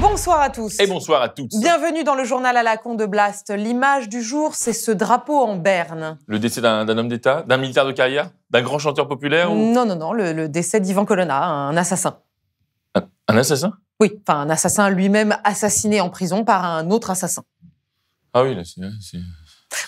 Bonsoir à tous. Et bonsoir à toutes. Bienvenue dans le journal à la con de Blast. L'image du jour, c'est ce drapeau en berne. Le décès d'un homme d'État, d'un militaire de carrière, d'un grand chanteur populaire ou... Non, non, non, le, décès d'Ivan Colonna, un assassin. Un, assassin Oui, enfin un assassin lui-même assassiné en prison par un autre assassin. Ah oui, là, c'est...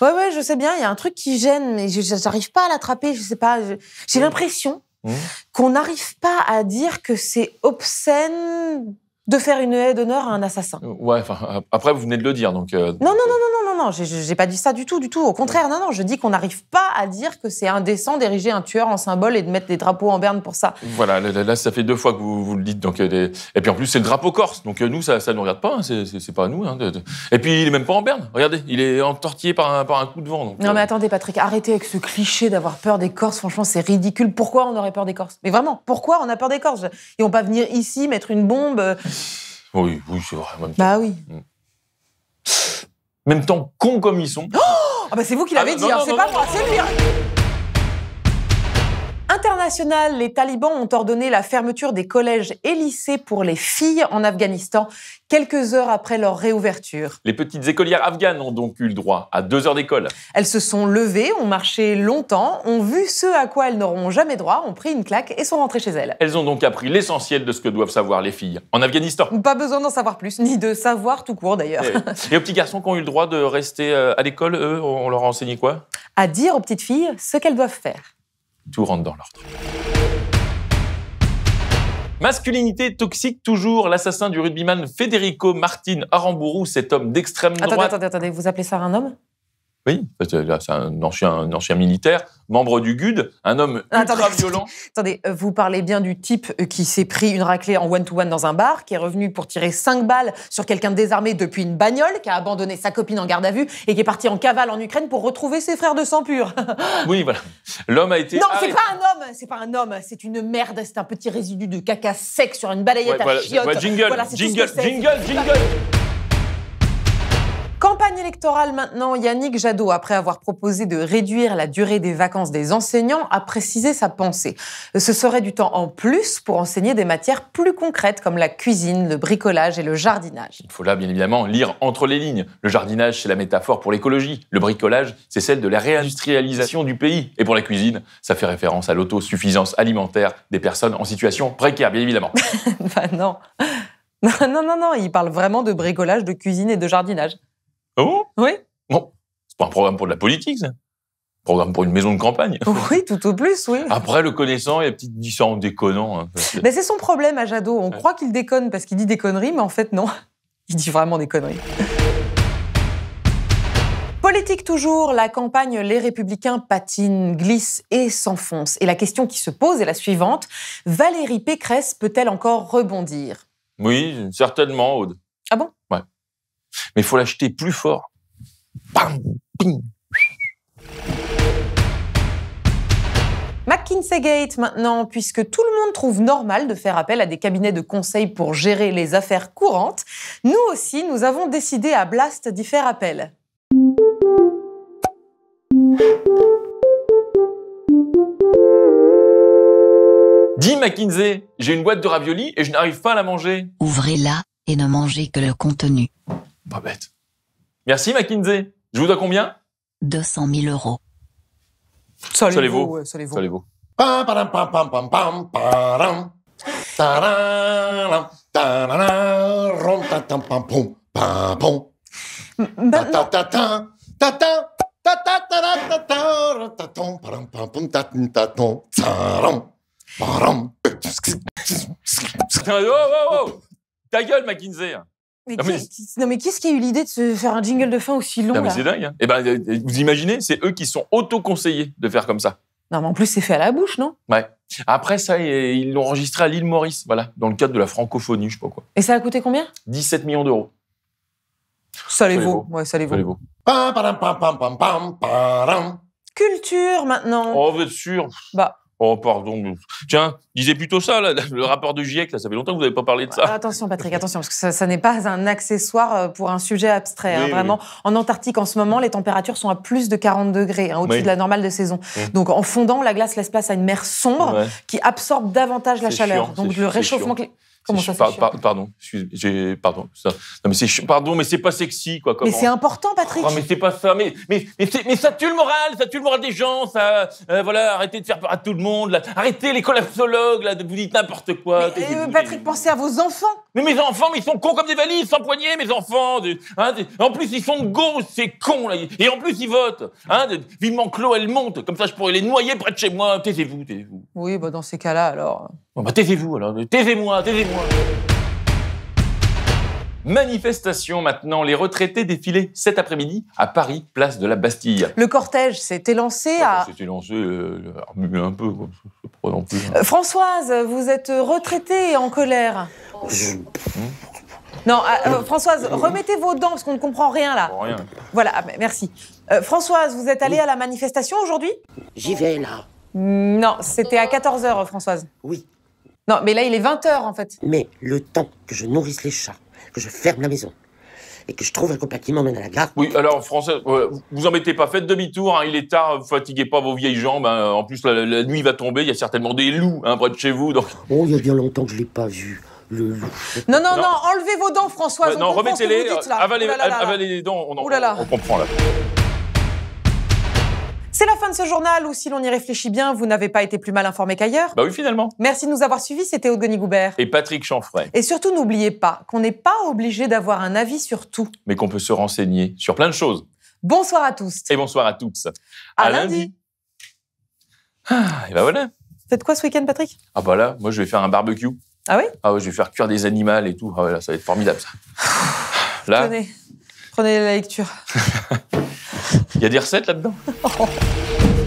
Ouais, ouais, je sais bien, il y a un truc qui gêne, mais j'arrive pas à l'attraper, je sais pas. J'ai mmh. l'impression mmh. qu'on n'arrive pas à dire que c'est obscène de faire une haie d'honneur à un assassin. Ouais, enfin, après, vous venez de le dire, donc. Euh, euh. Non, non, non, non, non, non, non, j'ai pas dit ça du tout, du tout. Au contraire, non, non, je dis qu'on n'arrive pas à dire que c'est indécent d'ériger un tueur en symbole et de mettre des drapeaux en berne pour ça. Voilà, là, ça fait deux fois que vous, vous le dites, donc. Euh, et puis en plus, c'est le drapeau corse, donc nous, ça, ça nous regarde pas, hein, c'est pas à nous. Hein, et puis, il est même pas en berne, regardez, il est entortillé par un, par un coup de vent. non, mais attendez, Patrick, arrêtez avec ce cliché d'avoir peur des Corses, franchement, c'est ridicule. Pourquoi on aurait peur des Corses Mais vraiment, pourquoi on a peur des Corses Ils vont pas venir ici mettre une bombe. Oui, oui, c'est vrai. Même Bah oui. Hmm. Même temps, cons comme ils sont. Oh, ah bah c'est vous qui l'avez ah, dit, hein, c'est pas moi, c'est lui. Hein international, les talibans ont ordonné la fermeture des collèges et lycées pour les filles en Afghanistan quelques heures après leur réouverture. Les petites écolières afghanes ont donc eu le droit à deux heures d'école. Elles se sont levées, ont marché longtemps, ont vu ce à quoi elles n'auront jamais droit, ont pris une claque et sont rentrées chez elles. Elles ont donc appris l'essentiel de ce que doivent savoir les filles en Afghanistan. Pas besoin d'en savoir plus, ni de savoir tout court d'ailleurs. Eh et, aux petits garçons qui ont eu le droit de rester euh, à l'école, eux, on leur a enseigné quoi À dire aux petites filles ce qu'elles doivent faire tout rentre dans l'ordre. Masculinité toxique toujours, l'assassin du rugbyman Federico Martin Aramburu, cet homme d'extrême droite. Attendez, attendez, attendez, vous appelez ça un homme oui, c'est un ancien, un ancien, militaire, membre du GUD, un homme ultra violent. Attendez, euh, vous parlez bien du type euh, qui s'est pris une raclée en one-to-one dans un bar, qui est revenu pour tirer 5 balles sur quelqu'un désarmé depuis une bagnole, qui a abandonné sa copine en garde à vue et qui est parti en cavale en Ukraine pour retrouver ses frères de sang pur. oui, voilà. L'homme a été. Non, c'est pas un homme, c'est pas un homme, c'est une merde, c'est un petit résidu de caca sec sur une balayette à chiottes. jingle, jingle, jingle, jingle. Campagne électorale maintenant, Yannick Jadot, après avoir proposé de réduire la durée des vacances des enseignants, a précisé sa pensée. Ce serait du temps en plus pour enseigner des matières plus concrètes comme la cuisine, le bricolage et le jardinage. Il faut là bien évidemment lire entre les lignes. Le jardinage, c'est la métaphore pour l'écologie. Le bricolage, c'est celle de la réindustrialisation du pays. Et pour la cuisine, ça fait référence à l'autosuffisance alimentaire des personnes en situation précaire, bien évidemment. bah non. Non, non, non, il parle vraiment de bricolage, de cuisine et de jardinage. Ah bon Oui. Bon, c'est pas un programme pour de la politique, ça. Un programme pour une maison de campagne. Oui, tout au plus, oui. Après, le connaissant, il y a petite en déconnant. c'est son problème à Jadot. On croit qu'il déconne parce qu'il dit des conneries, mais en fait, non. Il dit vraiment des conneries. Politique toujours, la campagne Les Républicains patine, glisse et s'enfonce. Et la question qui se pose est la suivante. Valérie Pécresse peut-elle encore rebondir Oui, certainement, Aude. Ah bon Ouais. Mais il faut l'acheter plus fort. Bam, McKinsey Gate maintenant, puisque tout le monde trouve normal de faire appel à des cabinets de conseil pour gérer les affaires courantes, nous aussi, nous avons décidé à Blast d'y faire appel. Dis McKinsey, j'ai une boîte de ravioli et je n'arrive pas à la manger. Ouvrez-la et ne mangez que le contenu. Pas bête. Merci McKinsey. Je vous dois combien 200 000 euros. Ça les vous vous. ça les vaut. Ta gueule, McKinsey mais non, mais... Qui, est-ce qui a eu l'idée de se faire un jingle de fin aussi long Non, mais c'est dingue. Et hein. eh ben, euh, euh, vous imaginez, c'est eux qui sont auto-conseillés de faire comme ça. Non, mais en plus, c'est fait à la bouche, non Ouais. Après, ça, ils l'ont enregistré à l'île Maurice, voilà, dans le cadre de la francophonie, je sais pas quoi. Et ça a coûté combien 17 millions d'euros. Ça les vaut. Ouais, ça les Culture maintenant. Oh, vous êtes sûr Bah. Oh, pardon. Tiens, disait plutôt ça, le rapport de GIEC, là, ça fait longtemps que vous n'avez pas parlé de ça. Attention, Patrick, attention, parce que ça, n'est pas un accessoire euh, pour un sujet abstrait. Hein, vraiment, en Antarctique, en ce moment, les températures sont à plus de 40 degrés, hein, au-dessus de la normale de saison. Donc, en fondant, la glace laisse place à une mer sombre qui absorbe davantage la chaleur. Donc, le réchauffement climatique. Comment pardon, excusez, pardon. mais c'est, pardon, mais c'est pas sexy, quoi. Comment... Mais c'est important, Patrick. Oh, mais c'est pas ça. Mais, mais, mais, ça tue le moral, ça tue le moral des gens. Ça, euh, voilà, arrêtez de faire peur à tout le monde. Arrêtez les collapsologues, là, vous dites n'importe quoi. Euh, Patrick, pensez à vos enfants. Mais mes enfants, ils sont cons comme des valises, sans poignet, mes enfants. Hein, en plus, ils sont go, c'est con, Et en plus, ils votent. Hein, vivement Clos, elle monte. Comme ça, je pourrais les noyer près de chez moi. Taisez-vous, taisez-vous. Oui, bah, dans ces cas-là, alors. Bon, bah, taisez-vous alors, taisez-moi, taisez-moi. Manifestation maintenant, les retraités défilaient cet après-midi à Paris, place de la Bastille. Le cortège s'est élancé à... S'est élancé, euh, un peu, quoi. plus, hein. euh, Françoise, vous êtes retraitée et en colère. Hmm non, ah, euh, Françoise, remettez vos dents parce qu'on ne comprend rien là. Rien. Voilà, ah, merci. Euh, Françoise, vous êtes allée à la manifestation aujourd'hui J'y vais là. Non, c'était à 14h, Françoise. Oui. Non, mais là, il est 20h, en fait. Mais le temps que je nourrisse les chats, que je ferme la maison, et que je trouve un copain qui m'emmène à la gare. Oui, alors, Françoise, euh, vous embêtez pas, faites demi-tour, hein, il est tard, fatiguez pas vos vieilles jambes. Hein, en plus, la, nuit va tomber, il y a certainement des loups hein, près de chez vous. Donc... Oh, il y a bien longtemps que je l'ai pas vu. Le loup. Non, non, non, enlevez vos dents, Françoise. non, remettez-les, avalez, les dents, on, en, là là. on comprend là. C'est la fin de ce journal où, si l'on y réfléchit bien, vous n'avez pas été plus mal informé qu'ailleurs. Bah oui, finalement. Merci de nous avoir suivis. C'était Aude Goubert. Et Patrick Chanfray. Et surtout, n'oubliez pas qu'on n'est pas obligé d'avoir un avis sur tout. Mais qu'on peut se renseigner sur plein de choses. Bonsoir à tous. Et bonsoir à toutes. À, lundi. Ah, et ben voilà. Faites quoi ce week-end, Patrick Ah bah là, moi je vais faire un barbecue. Ah oui Ah oui, je vais faire cuire des animaux et tout. Ah ouais, ça va être formidable ça. là. prenez la lecture. Il y a des recettes là-dedans